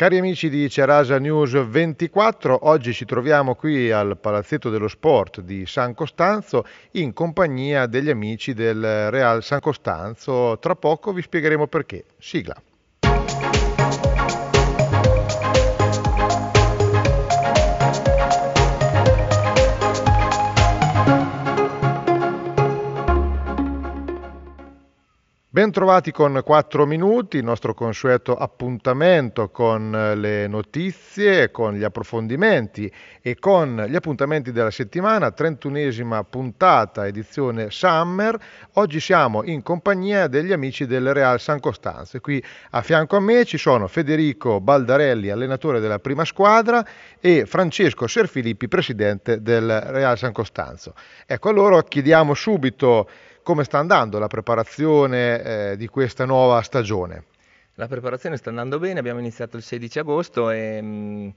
Cari amici di Cerasa News 24, oggi ci troviamo qui al Palazzetto dello Sport di San Costanzo in compagnia degli amici del Real San Costanzo. Tra poco vi spiegheremo perché. Sigla. Bentrovati con 4 minuti, il nostro consueto appuntamento con eh, le notizie, con gli approfondimenti e con gli appuntamenti della settimana, 31esima puntata edizione Summer. Oggi siamo in compagnia degli amici del Real San Costanzo. Qui a fianco a me ci sono Federico Baldarelli, allenatore della prima squadra, e Francesco Serfilippi, presidente del Real San Costanzo. Ecco, allora chiediamo subito come sta andando la preparazione eh, di questa nuova stagione? La preparazione sta andando bene, abbiamo iniziato il 16 agosto e mh, mm,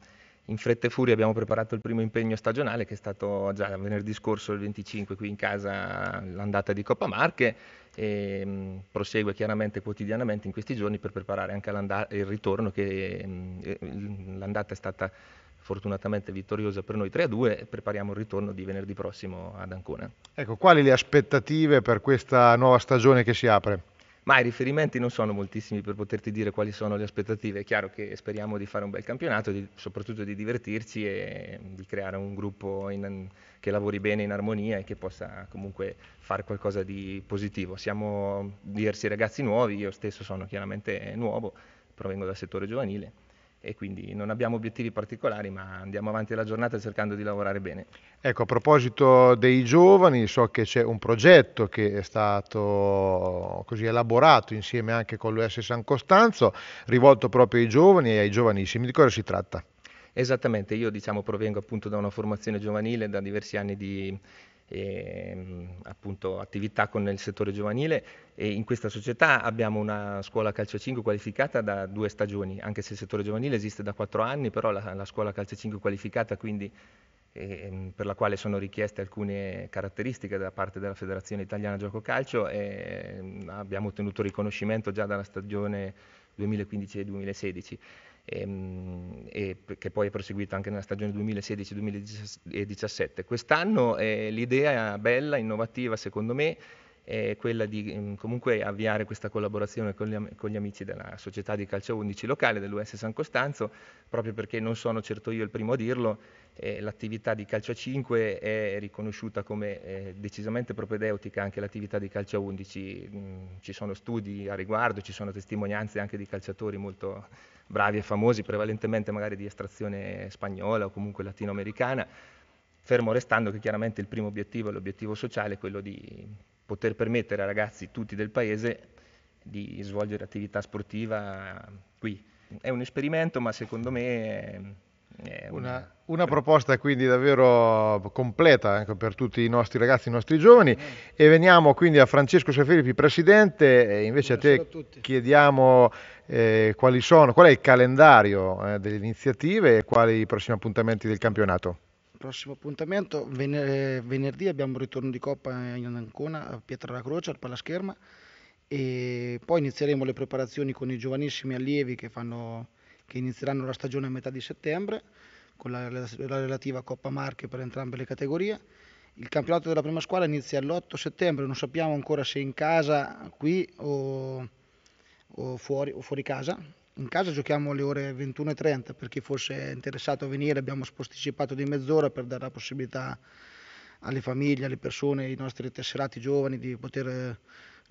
in fretta e furia abbiamo preparato il primo impegno stagionale che è stato già venerdì scorso il 25 qui in casa l'andata di Coppa Marche e mh, mm, prosegue chiaramente quotidianamente in questi giorni per preparare anche il ritorno che mh, mm, l'andata è stata fortunatamente vittoriosa per noi 3-2 a e prepariamo il ritorno di venerdì prossimo ad Ancona. Ecco, quali le aspettative per questa nuova stagione che si apre? Ma i riferimenti non sono moltissimi per poterti dire quali sono le aspettative. È chiaro che speriamo di fare un bel campionato, di, soprattutto di divertirci e di creare un gruppo in, che lavori bene in armonia e che possa comunque fare qualcosa di positivo. Siamo diversi ragazzi nuovi, io stesso sono chiaramente nuovo, provengo dal settore giovanile e quindi non abbiamo obiettivi particolari, ma andiamo avanti la giornata cercando di lavorare bene. Ecco, a proposito dei giovani, so che c'è un progetto che è stato così elaborato insieme anche con l'US San Costanzo, rivolto proprio ai giovani e ai giovanissimi. Di cosa si tratta? Esattamente, io diciamo, provengo appunto da una formazione giovanile, da diversi anni di, e, ehm, appunto, attività con il settore giovanile e in questa società abbiamo una scuola calcio 5 qualificata da due stagioni, anche se il settore giovanile esiste da quattro anni, però la, la scuola calcio 5 qualificata quindi e, ehm, per la quale sono richieste alcune caratteristiche da parte della Federazione Italiana Gioco Calcio e ehm, abbiamo ottenuto riconoscimento già dalla stagione 2015-2016 ehm, che poi è proseguita anche nella stagione 2016-2017. Quest'anno eh, l'idea bella, innovativa secondo me è quella di mm, comunque avviare questa collaborazione con gli, con gli amici della società di calcio 11 locale dell'US San Costanzo, proprio perché non sono certo io il primo a dirlo, eh, l'attività di calcio 5 è riconosciuta come eh, decisamente propedeutica anche l'attività di calcio 11, mm, ci sono studi a riguardo, ci sono testimonianze anche di calciatori molto bravi e famosi, prevalentemente magari di estrazione spagnola o comunque latinoamericana fermo restando che chiaramente il primo obiettivo è l'obiettivo sociale quello di poter permettere ai ragazzi tutti del paese di svolgere attività sportiva qui. È un esperimento, ma secondo me è, una... una... proposta quindi davvero completa anche ecco, per tutti i nostri ragazzi, i nostri giovani. E veniamo quindi a Francesco Sefilippi, presidente. E invece Buonasera a te a chiediamo eh, quali sono, qual è il calendario eh, delle iniziative e quali i prossimi appuntamenti del campionato. Prossimo appuntamento, vener- eh, venerdì abbiamo un ritorno di Coppa in Ancona a Pietra la Croce, al Palascherma e poi inizieremo le preparazioni con i giovanissimi allievi che, fanno, che inizieranno la stagione a metà di settembre con la, la, relativa Coppa Marche per entrambe le categorie. Il campionato della prima squadra inizia l'8 settembre, non sappiamo ancora se in casa qui o, o, fuori, o fuori casa, in casa giochiamo alle ore 21.30 per chi fosse interessato a venire, abbiamo posticipato di mezz'ora per dare la possibilità alle famiglie, alle persone, ai nostri tesserati giovani di poter eh,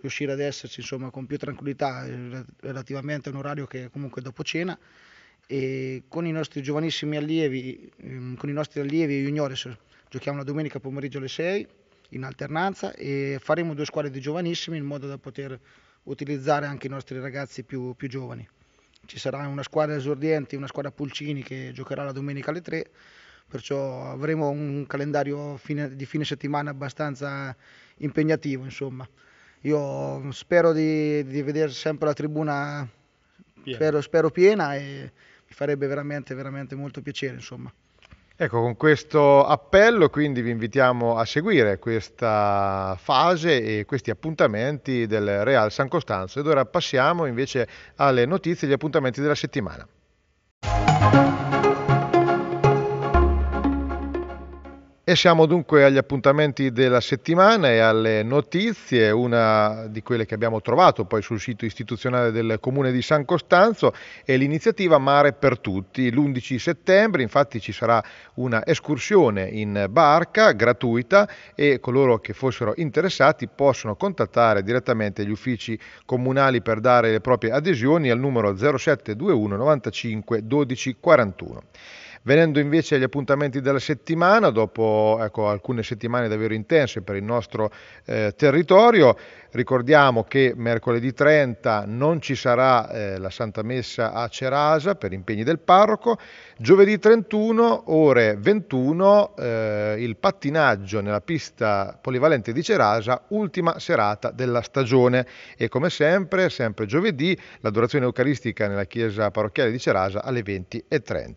riuscire ad esserci insomma, con più tranquillità eh, relativamente a un orario che è comunque dopo cena e con i nostri giovanissimi allievi, ehm, con i nostri allievi juniores giochiamo la domenica pomeriggio alle 6 in alternanza e faremo due squadre di giovanissimi in modo da poter utilizzare anche i nostri ragazzi più, più giovani ci sarà una squadra esordiente, una squadra Pulcini che giocherà la domenica alle 3, perciò avremo un calendario fine, di fine settimana abbastanza impegnativo. Insomma. Io spero di, di vedere sempre la tribuna piena. Spero, spero piena e mi farebbe veramente, veramente molto piacere. Insomma. Ecco, con questo appello quindi vi invitiamo a seguire questa fase e questi appuntamenti del Real San Costanzo ed ora passiamo invece alle notizie e agli appuntamenti della settimana. E siamo dunque agli appuntamenti della settimana e alle notizie, una di quelle che abbiamo trovato poi sul sito istituzionale del Comune di San Costanzo è l'iniziativa Mare per Tutti. L'11 settembre infatti ci sarà una escursione in barca gratuita e coloro che fossero interessati possono contattare direttamente gli uffici comunali per dare le proprie adesioni al numero 0721 95 12 41. Venendo invece agli appuntamenti della settimana, dopo ecco, alcune settimane davvero intense per il nostro eh, territorio, ricordiamo che mercoledì 30 non ci sarà eh, la Santa Messa a Cerasa per impegni del parroco, giovedì 31 ore 21 eh, il pattinaggio nella pista polivalente di Cerasa, ultima serata della stagione e come sempre, sempre giovedì, l'adorazione eucaristica nella chiesa parrocchiale di Cerasa alle 20.30.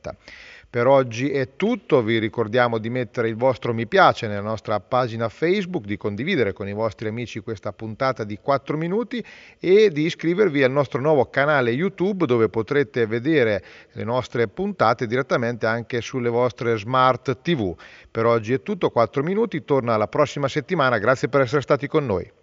Per oggi è tutto, vi ricordiamo di mettere il vostro mi piace nella nostra pagina Facebook, di condividere con i vostri amici questa puntata di 4 minuti e di iscrivervi al nostro nuovo canale YouTube dove potrete vedere le nostre puntate direttamente anche sulle vostre smart TV. Per oggi è tutto, 4 minuti, torna la prossima settimana, grazie per essere stati con noi.